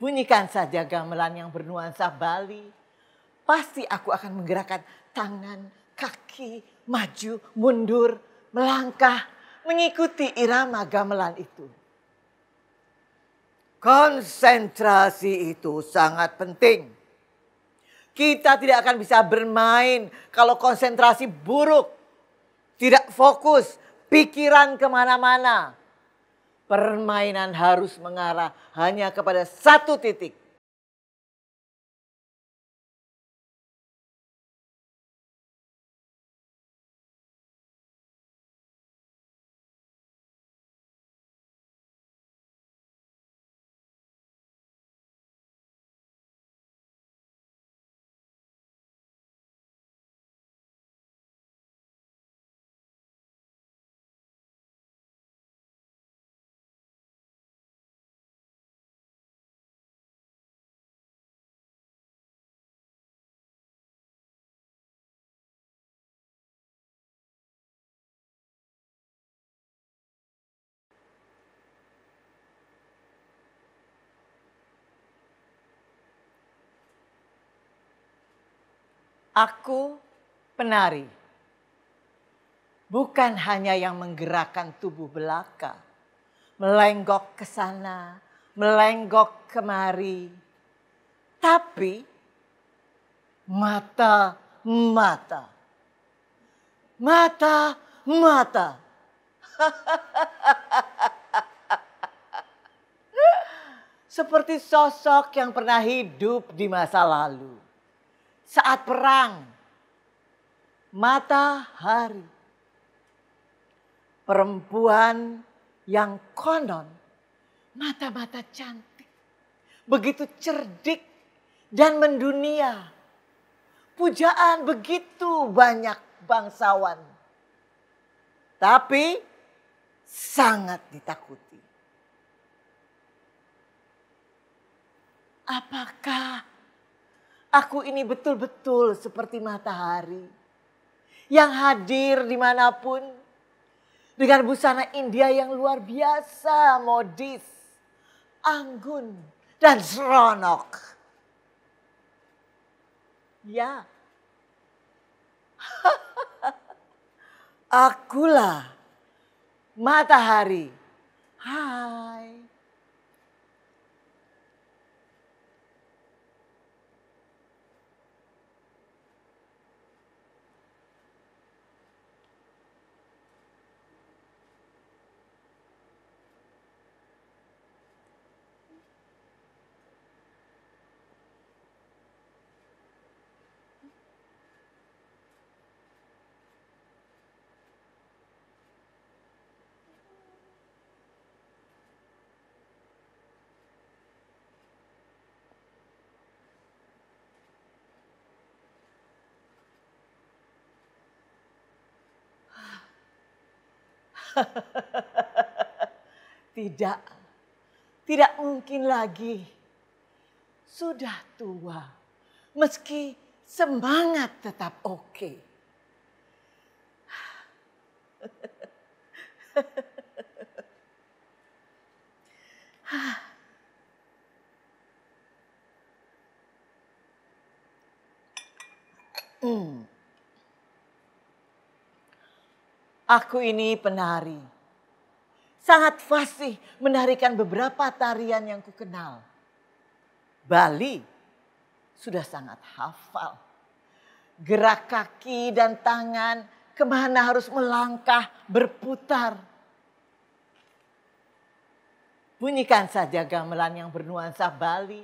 Bunyikan saja gamelan yang bernuansa Bali. Pasti aku akan menggerakkan tangan, kaki, maju, mundur, melangkah, mengikuti irama gamelan itu. Konsentrasi itu sangat penting. Kita tidak akan bisa bermain kalau konsentrasi buruk, tidak fokus, pikiran kemana-mana permainan harus mengarah hanya kepada satu titik. Aku penari. Bukan hanya yang menggerakkan tubuh belaka. Melenggok ke sana, melenggok kemari. Tapi mata, mata. Mata, mata. Seperti sosok yang pernah hidup di masa lalu saat perang. Matahari. Perempuan yang konon mata-mata cantik. Begitu cerdik dan mendunia. Pujaan begitu banyak bangsawan. Tapi sangat ditakuti. Apakah Aku ini betul-betul seperti matahari yang hadir dimanapun dengan busana India yang luar biasa, modis, anggun, dan seronok. Ya, akulah matahari. Hai. Tidak, tidak mungkin lagi. Sudah tua, meski semangat tetap oke. Okay. Hmm. Aku ini penari. Sangat fasih menarikan beberapa tarian yang kukenal. Bali sudah sangat hafal. Gerak kaki dan tangan kemana harus melangkah berputar. Bunyikan saja gamelan yang bernuansa Bali.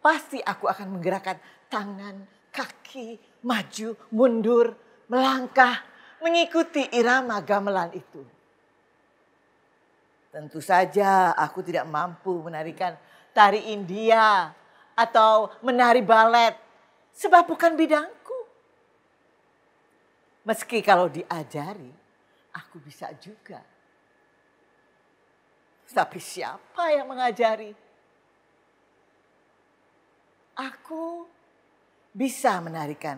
Pasti aku akan menggerakkan tangan, kaki, maju, mundur, melangkah, mengikuti irama gamelan itu. Tentu saja aku tidak mampu menarikan tari India atau menari balet sebab bukan bidangku. Meski kalau diajari, aku bisa juga. Tapi siapa yang mengajari? Aku bisa menarikan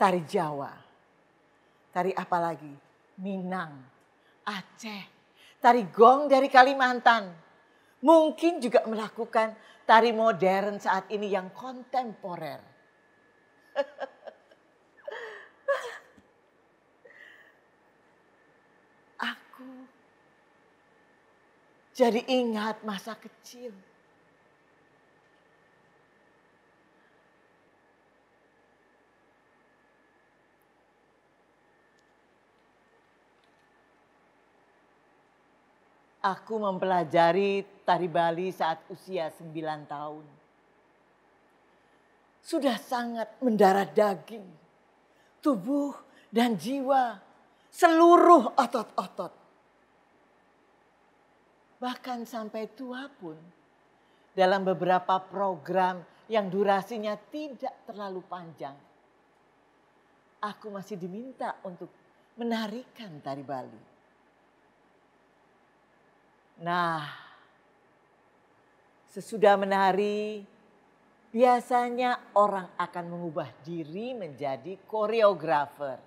tari Jawa Tari apa lagi? Minang, Aceh, tari gong dari Kalimantan. Mungkin juga melakukan tari modern saat ini yang kontemporer. Aku jadi ingat masa kecil Aku mempelajari tari Bali saat usia sembilan tahun. Sudah sangat mendarah daging. Tubuh dan jiwa. Seluruh otot-otot. Bahkan sampai tua pun. Dalam beberapa program yang durasinya tidak terlalu panjang. Aku masih diminta untuk menarikan tari Bali. Nah, sesudah menari, biasanya orang akan mengubah diri menjadi koreografer.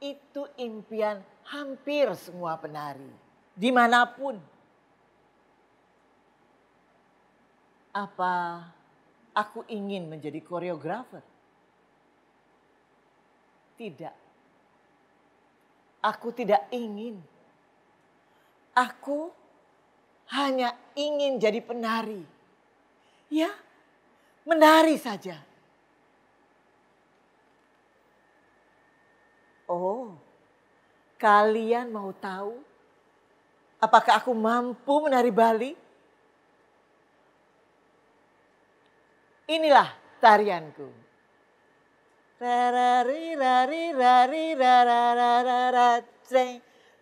Itu impian hampir semua penari, dimanapun. Apa aku ingin menjadi koreografer? Tidak. Aku tidak ingin Aku hanya ingin jadi penari. Ya, menari saja. Oh, kalian mau tahu apakah aku mampu menari Bali? Inilah tarianku. Rarari rari rari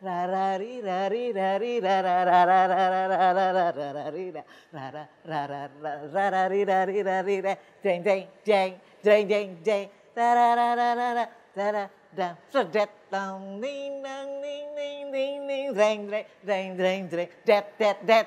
Dang, dang, dang, dang, dang, dang, da da da da da da da da da so that down ding ding ding ding ding ding ding ding ding ding that that that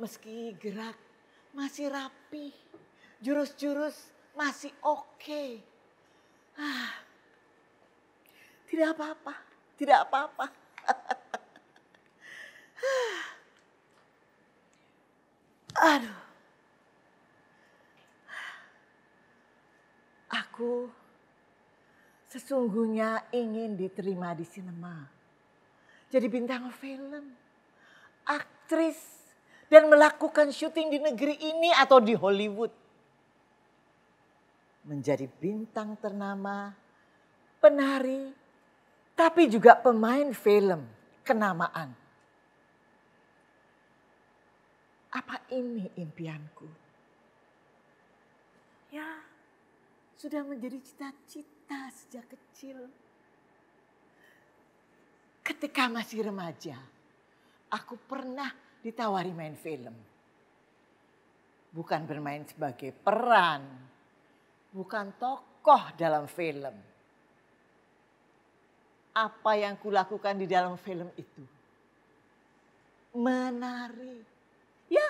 meski gerak masih rapi, jurus-jurus masih oke. Okay. Ah, tidak apa-apa, tidak apa-apa. Aduh. Aku sesungguhnya ingin diterima di sinema. Jadi bintang film, aktris dan melakukan syuting di negeri ini atau di Hollywood. Menjadi bintang ternama, penari, tapi juga pemain film kenamaan. Apa ini impianku? Ya, sudah menjadi cita-cita sejak kecil. Ketika masih remaja, aku pernah ditawari main film. Bukan bermain sebagai peran, bukan tokoh dalam film. Apa yang kulakukan di dalam film itu? Menari. Ya,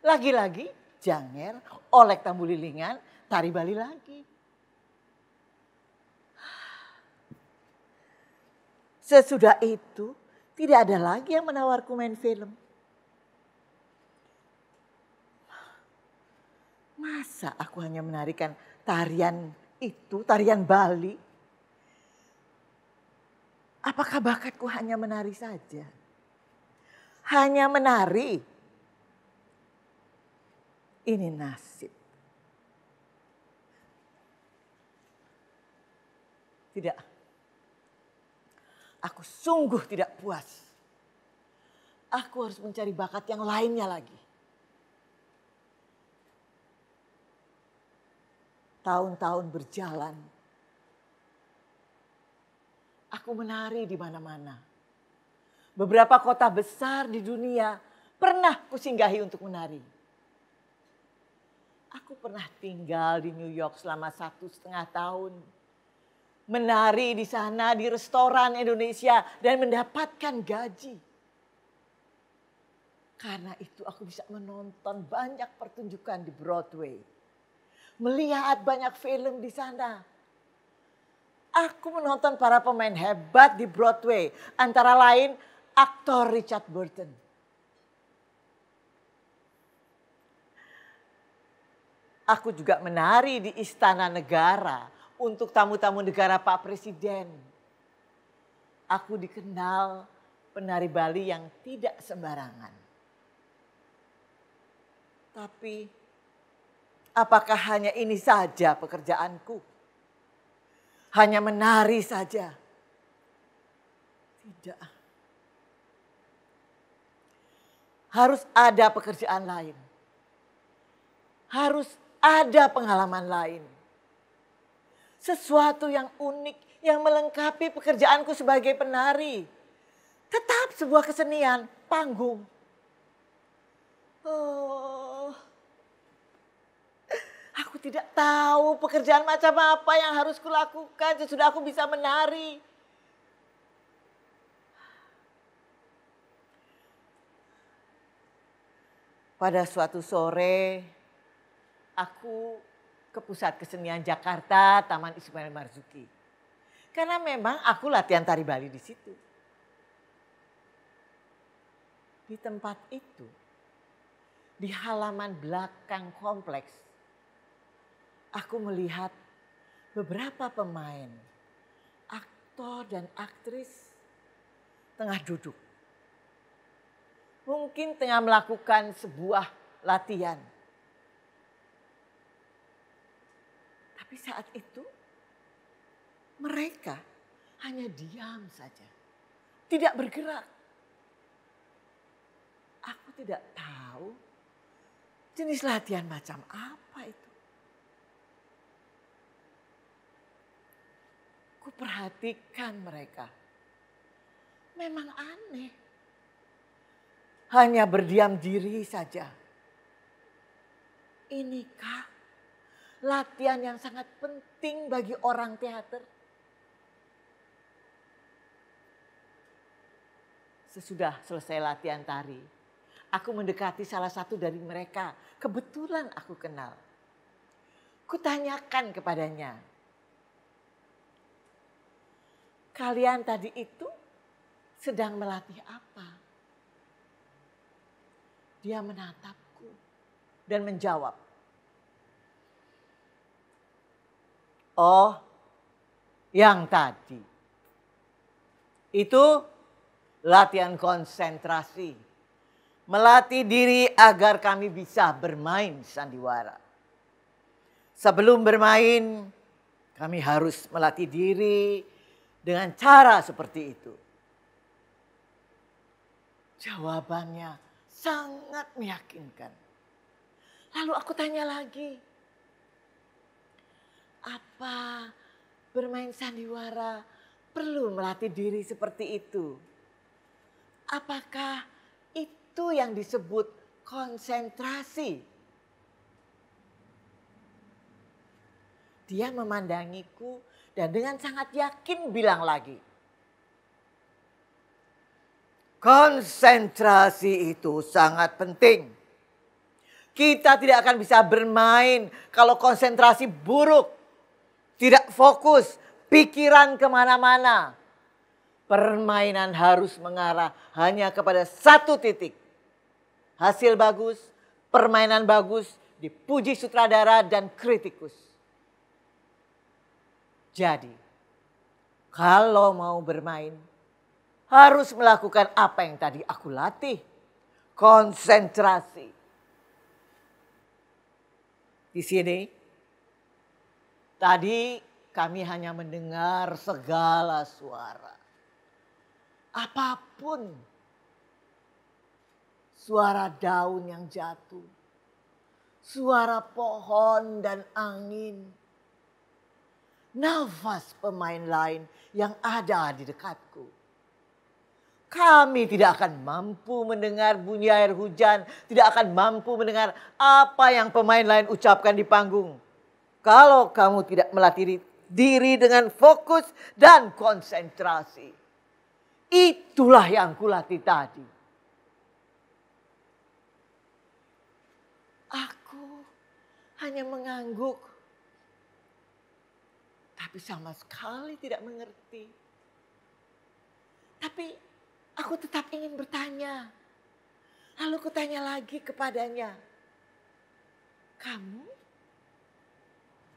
lagi-lagi Janger, Olek lilingan, Tari Bali lagi. Sesudah itu tidak ada lagi yang menawarku main film. Masa aku hanya menarikan tarian itu, tarian Bali? Apakah bakatku hanya menari saja? Hanya menari. Ini nasib. Tidak. Aku sungguh tidak puas. Aku harus mencari bakat yang lainnya lagi. Tahun-tahun berjalan. Aku menari di mana-mana. Beberapa kota besar di dunia pernah kusinggahi untuk menari. Aku pernah tinggal di New York selama satu setengah tahun. Menari di sana di restoran Indonesia dan mendapatkan gaji. Karena itu aku bisa menonton banyak pertunjukan di Broadway melihat banyak film di sana. Aku menonton para pemain hebat di Broadway, antara lain aktor Richard Burton. Aku juga menari di istana negara untuk tamu-tamu negara Pak Presiden. Aku dikenal penari Bali yang tidak sembarangan. Tapi Apakah hanya ini saja pekerjaanku? Hanya menari saja? Tidak. Harus ada pekerjaan lain. Harus ada pengalaman lain. Sesuatu yang unik yang melengkapi pekerjaanku sebagai penari. Tetap sebuah kesenian, panggung. Oh, Aku tidak tahu pekerjaan macam apa yang harus kulakukan sesudah aku bisa menari. Pada suatu sore, aku ke pusat kesenian Jakarta, Taman Ismail Marzuki. Karena memang aku latihan tari Bali di situ. Di tempat itu, di halaman belakang kompleks, aku melihat beberapa pemain, aktor dan aktris tengah duduk. Mungkin tengah melakukan sebuah latihan. Tapi saat itu mereka hanya diam saja. Tidak bergerak. Aku tidak tahu jenis latihan macam apa itu. Perhatikan mereka. Memang aneh. Hanya berdiam diri saja. Inikah latihan yang sangat penting bagi orang teater? Sesudah selesai latihan tari, aku mendekati salah satu dari mereka. Kebetulan aku kenal. Kutanyakan kepadanya, kalian tadi itu sedang melatih apa? Dia menatapku dan menjawab, "Oh, yang tadi itu latihan konsentrasi, melatih diri agar kami bisa bermain sandiwara." Sebelum bermain, kami harus melatih diri, dengan cara seperti itu? Jawabannya sangat meyakinkan. Lalu aku tanya lagi, apa bermain sandiwara perlu melatih diri seperti itu? Apakah itu yang disebut konsentrasi? Dia memandangiku dan dengan sangat yakin bilang lagi. Konsentrasi itu sangat penting. Kita tidak akan bisa bermain kalau konsentrasi buruk. Tidak fokus, pikiran kemana-mana. Permainan harus mengarah hanya kepada satu titik. Hasil bagus, permainan bagus, dipuji sutradara dan kritikus. Jadi, kalau mau bermain, harus melakukan apa yang tadi aku latih. Konsentrasi. Di sini, tadi kami hanya mendengar segala suara. Apapun suara daun yang jatuh, suara pohon dan angin, nafas pemain lain yang ada di dekatku. Kami tidak akan mampu mendengar bunyi air hujan, tidak akan mampu mendengar apa yang pemain lain ucapkan di panggung. Kalau kamu tidak melatih diri dengan fokus dan konsentrasi. Itulah yang kulatih tadi. Aku hanya mengangguk tapi sama sekali tidak mengerti. Tapi aku tetap ingin bertanya. Lalu kutanya lagi kepadanya, kamu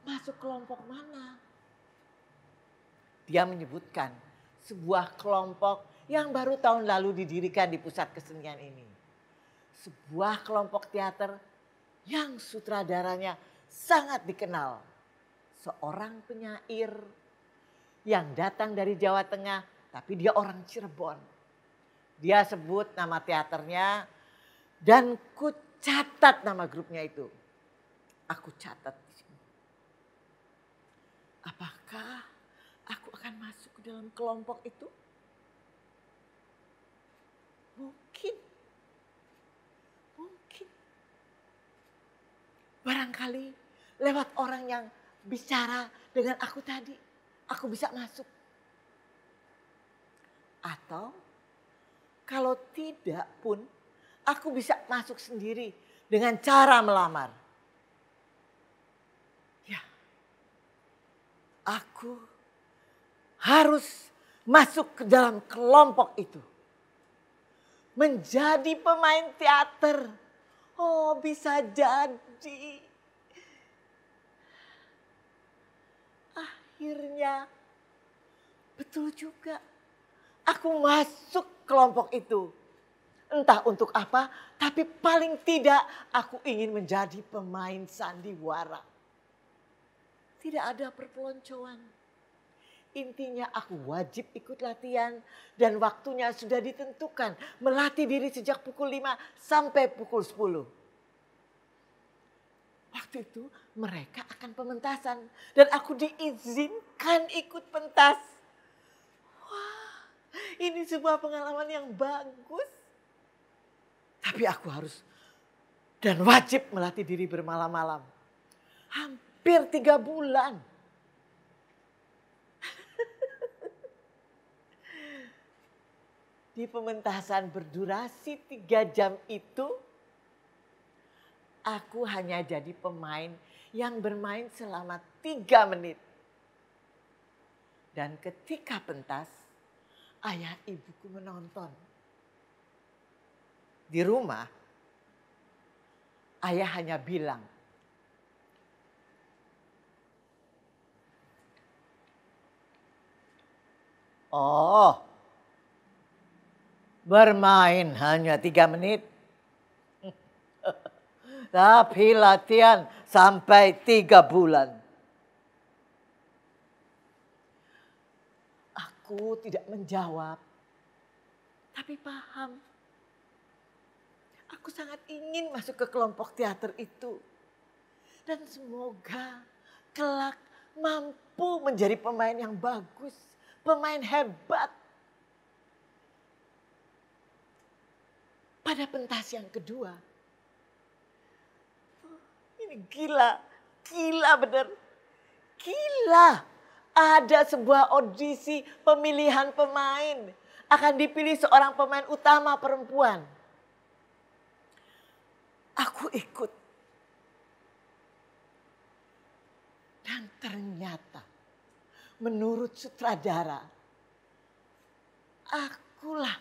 masuk kelompok mana? Dia menyebutkan sebuah kelompok yang baru tahun lalu didirikan di pusat kesenian ini. Sebuah kelompok teater yang sutradaranya sangat dikenal seorang penyair yang datang dari Jawa Tengah, tapi dia orang Cirebon. Dia sebut nama teaternya dan ku catat nama grupnya itu. Aku catat di sini. Apakah aku akan masuk ke dalam kelompok itu? Mungkin. Mungkin. Barangkali lewat orang yang bicara dengan aku tadi, aku bisa masuk. Atau kalau tidak pun aku bisa masuk sendiri dengan cara melamar. Ya. Aku harus masuk ke dalam kelompok itu. Menjadi pemain teater. Oh, bisa jadi. akhirnya betul juga. Aku masuk kelompok itu. Entah untuk apa, tapi paling tidak aku ingin menjadi pemain sandiwara. Tidak ada perpeloncoan. Intinya aku wajib ikut latihan dan waktunya sudah ditentukan. Melatih diri sejak pukul 5 sampai pukul 10. Waktu itu mereka akan pementasan. Dan aku diizinkan ikut pentas. Wah, ini sebuah pengalaman yang bagus. Tapi aku harus dan wajib melatih diri bermalam-malam. Hampir tiga bulan. Di pementasan berdurasi tiga jam itu, Aku hanya jadi pemain yang bermain selama tiga menit. Dan ketika pentas, ayah ibuku menonton. Di rumah, ayah hanya bilang, Oh, bermain hanya tiga menit. Tapi latihan sampai tiga bulan. Aku tidak menjawab. Tapi paham. Aku sangat ingin masuk ke kelompok teater itu. Dan semoga kelak mampu menjadi pemain yang bagus. Pemain hebat. Pada pentas yang kedua, ini gila, gila bener. Gila. Ada sebuah audisi pemilihan pemain. Akan dipilih seorang pemain utama perempuan. Aku ikut. Dan ternyata menurut sutradara, akulah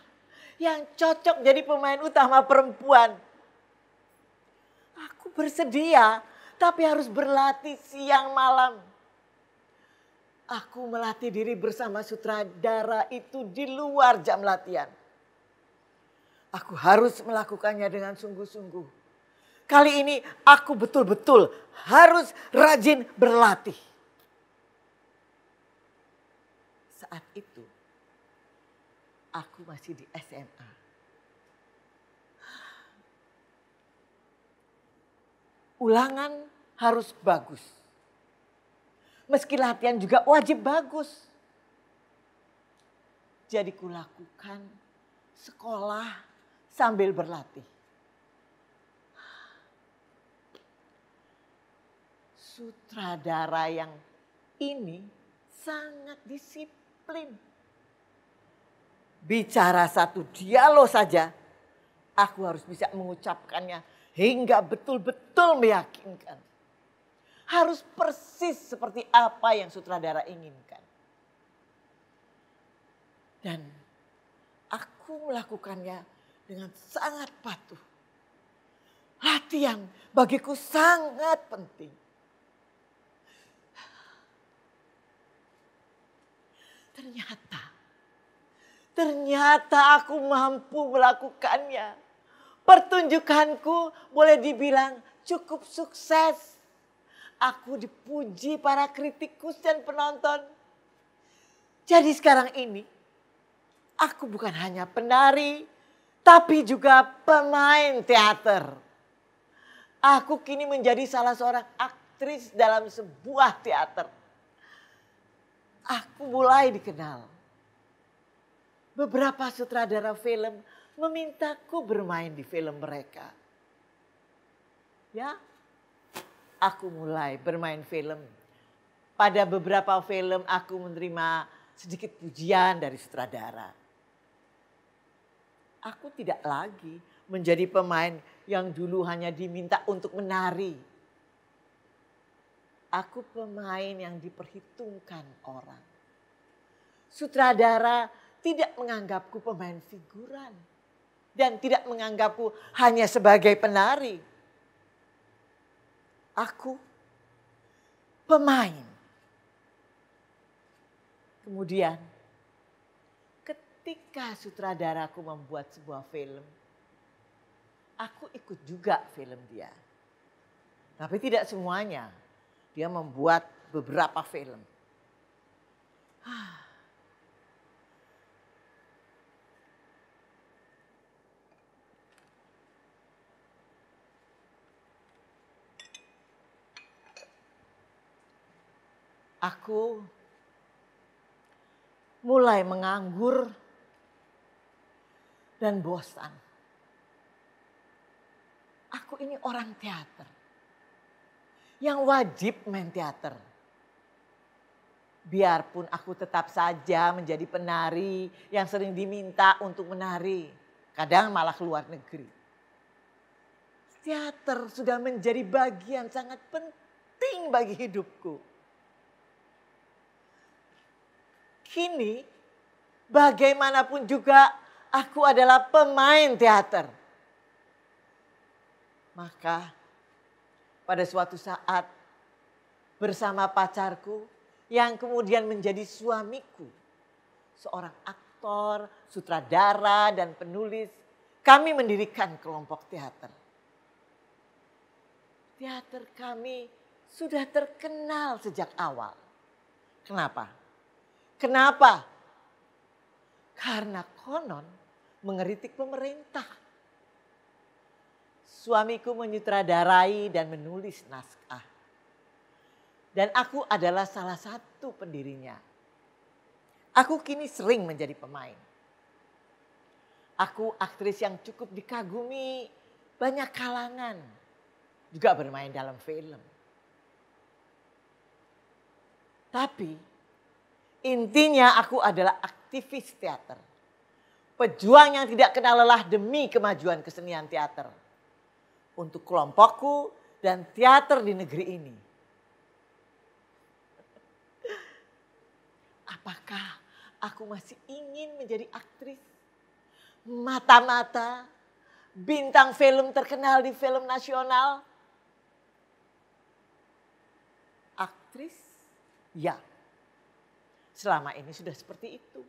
yang cocok jadi pemain utama perempuan. Aku bersedia, tapi harus berlatih siang malam. Aku melatih diri bersama sutradara itu di luar jam latihan. Aku harus melakukannya dengan sungguh-sungguh. Kali ini aku betul-betul harus rajin berlatih. Saat itu aku masih di SMA. ulangan harus bagus. Meski latihan juga wajib bagus. Jadi kulakukan sekolah sambil berlatih. Sutradara yang ini sangat disiplin. Bicara satu dialog saja, aku harus bisa mengucapkannya hingga betul-betul betul meyakinkan. Harus persis seperti apa yang sutradara inginkan. Dan aku melakukannya dengan sangat patuh. Latihan bagiku sangat penting. Ternyata, ternyata aku mampu melakukannya. Pertunjukanku boleh dibilang cukup sukses. Aku dipuji para kritikus dan penonton. Jadi sekarang ini aku bukan hanya penari tapi juga pemain teater. Aku kini menjadi salah seorang aktris dalam sebuah teater. Aku mulai dikenal. Beberapa sutradara film memintaku bermain di film mereka. Ya, aku mulai bermain film. Pada beberapa film aku menerima sedikit pujian dari sutradara. Aku tidak lagi menjadi pemain yang dulu hanya diminta untuk menari. Aku pemain yang diperhitungkan orang. Sutradara tidak menganggapku pemain figuran dan tidak menganggapku hanya sebagai penari. Aku pemain. Kemudian ketika sutradaraku membuat sebuah film, aku ikut juga film dia. Tapi tidak semuanya. Dia membuat beberapa film. Ah, aku mulai menganggur dan bosan. Aku ini orang teater. Yang wajib main teater. Biarpun aku tetap saja menjadi penari yang sering diminta untuk menari. Kadang malah keluar negeri. Teater sudah menjadi bagian sangat penting bagi hidupku Kini, bagaimanapun juga aku adalah pemain teater. Maka pada suatu saat bersama pacarku yang kemudian menjadi suamiku. Seorang aktor, sutradara, dan penulis. Kami mendirikan kelompok teater. Teater kami sudah terkenal sejak awal. Kenapa? Kenapa? Karena konon mengeritik pemerintah. Suamiku menyutradarai dan menulis naskah. Dan aku adalah salah satu pendirinya. Aku kini sering menjadi pemain. Aku aktris yang cukup dikagumi banyak kalangan. Juga bermain dalam film. Tapi Intinya aku adalah aktivis teater. Pejuang yang tidak kenal lelah demi kemajuan kesenian teater. Untuk kelompokku dan teater di negeri ini. Apakah aku masih ingin menjadi aktris? Mata-mata bintang film terkenal di film nasional? Aktris? Ya. Selama ini sudah seperti itu.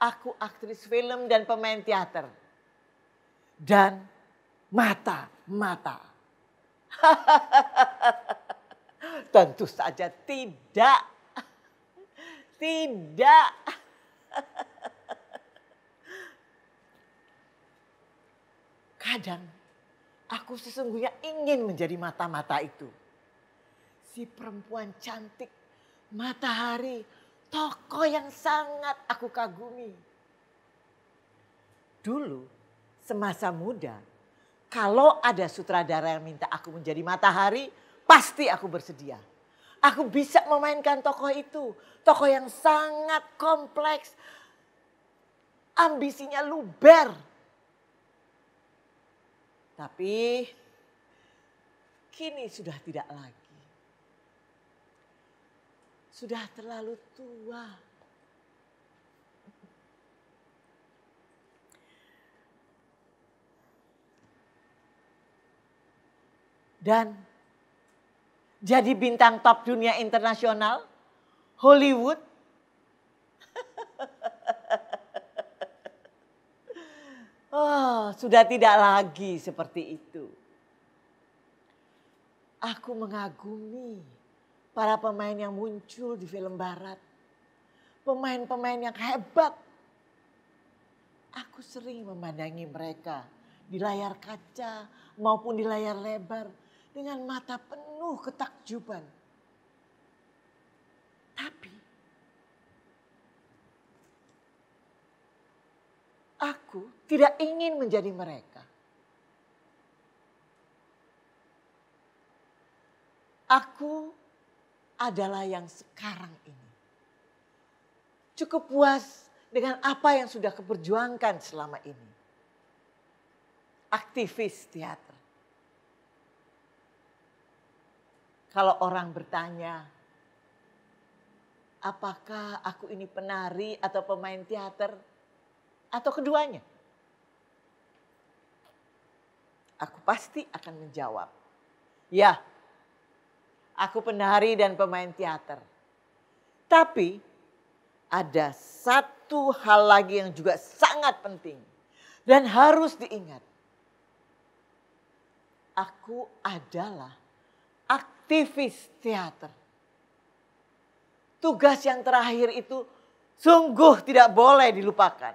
Aku aktris film dan pemain teater. Dan mata-mata. Tentu saja tidak. Tidak. Kadang aku sesungguhnya ingin menjadi mata-mata itu. Si perempuan cantik, matahari, Tokoh yang sangat aku kagumi. Dulu semasa muda, kalau ada sutradara yang minta aku menjadi matahari, pasti aku bersedia. Aku bisa memainkan tokoh itu. Tokoh yang sangat kompleks. Ambisinya luber. Tapi kini sudah tidak lagi sudah terlalu tua. Dan jadi bintang top dunia internasional, Hollywood. oh, sudah tidak lagi seperti itu. Aku mengagumi para pemain yang muncul di film barat. Pemain-pemain yang hebat. Aku sering memandangi mereka di layar kaca maupun di layar lebar dengan mata penuh ketakjuban. Tapi aku tidak ingin menjadi mereka. Aku adalah yang sekarang ini. Cukup puas dengan apa yang sudah keperjuangkan selama ini. Aktivis teater. Kalau orang bertanya, apakah aku ini penari atau pemain teater atau keduanya? Aku pasti akan menjawab, ya Aku penari dan pemain teater. Tapi ada satu hal lagi yang juga sangat penting dan harus diingat. Aku adalah aktivis teater. Tugas yang terakhir itu sungguh tidak boleh dilupakan.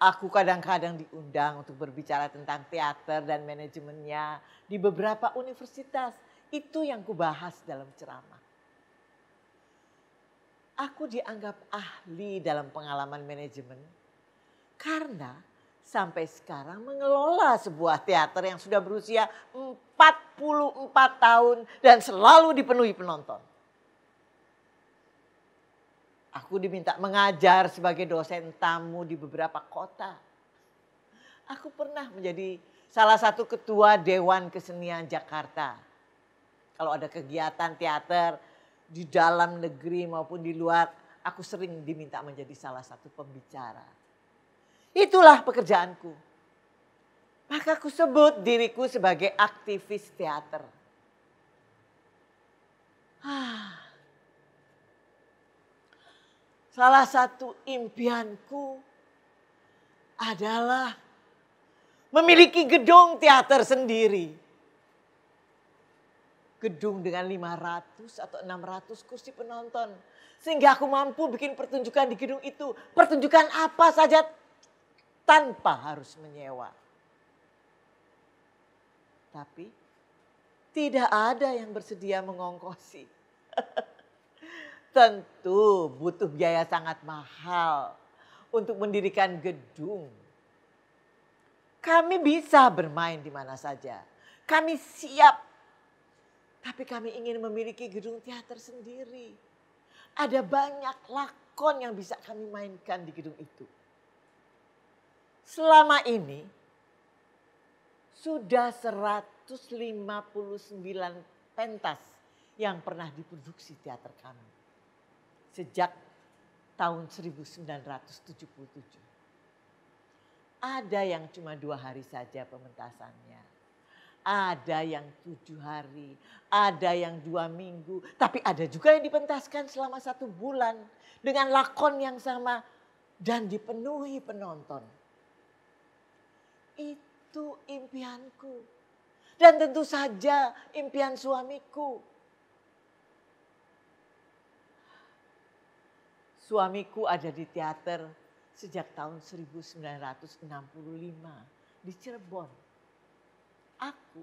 Aku kadang-kadang diundang untuk berbicara tentang teater dan manajemennya di beberapa universitas. Itu yang kubahas dalam ceramah. Aku dianggap ahli dalam pengalaman manajemen karena sampai sekarang mengelola sebuah teater yang sudah berusia 44 tahun dan selalu dipenuhi penonton. Aku diminta mengajar sebagai dosen tamu di beberapa kota. Aku pernah menjadi salah satu ketua Dewan Kesenian Jakarta. Kalau ada kegiatan teater di dalam negeri maupun di luar, aku sering diminta menjadi salah satu pembicara. Itulah pekerjaanku. Maka aku sebut diriku sebagai aktivis teater. Ah, Salah satu impianku adalah memiliki gedung teater sendiri. Gedung dengan 500 atau 600 kursi penonton. Sehingga aku mampu bikin pertunjukan di gedung itu. Pertunjukan apa saja tanpa harus menyewa. Tapi tidak ada yang bersedia mengongkosi. tentu butuh biaya sangat mahal untuk mendirikan gedung. Kami bisa bermain di mana saja. Kami siap. Tapi kami ingin memiliki gedung teater sendiri. Ada banyak lakon yang bisa kami mainkan di gedung itu. Selama ini sudah 159 pentas yang pernah diproduksi teater kami sejak tahun 1977. Ada yang cuma dua hari saja pementasannya. Ada yang tujuh hari, ada yang dua minggu. Tapi ada juga yang dipentaskan selama satu bulan dengan lakon yang sama dan dipenuhi penonton. Itu impianku. Dan tentu saja impian suamiku Suamiku ada di teater sejak tahun 1965 di Cirebon. Aku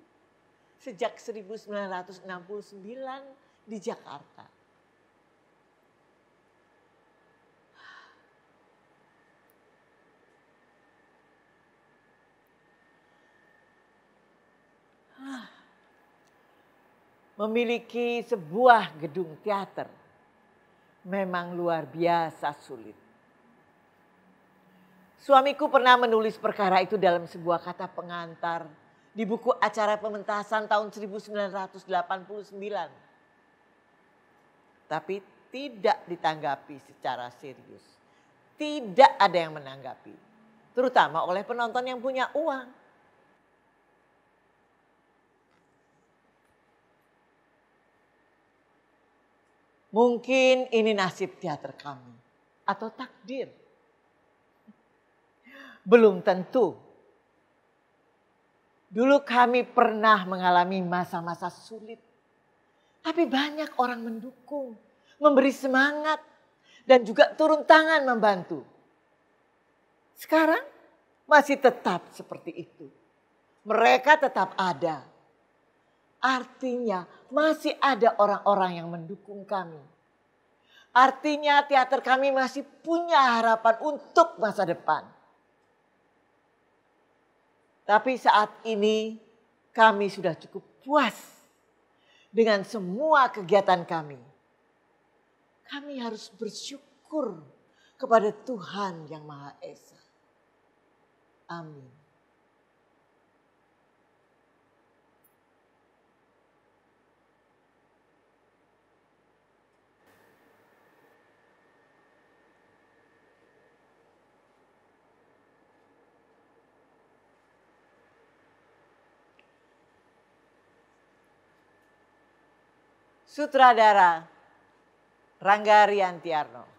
sejak 1969 di Jakarta. Ah. memiliki sebuah gedung teater memang luar biasa sulit. Suamiku pernah menulis perkara itu dalam sebuah kata pengantar di buku acara pementasan tahun 1989. Tapi tidak ditanggapi secara serius. Tidak ada yang menanggapi. Terutama oleh penonton yang punya uang. Mungkin ini nasib teater kami atau takdir. Belum tentu. Dulu kami pernah mengalami masa-masa sulit. Tapi banyak orang mendukung, memberi semangat, dan juga turun tangan membantu. Sekarang masih tetap seperti itu. Mereka tetap ada, Artinya masih ada orang-orang yang mendukung kami. Artinya teater kami masih punya harapan untuk masa depan. Tapi saat ini kami sudah cukup puas dengan semua kegiatan kami. Kami harus bersyukur kepada Tuhan yang Maha Esa. Amin. Sutradara Rangga Riantiarno.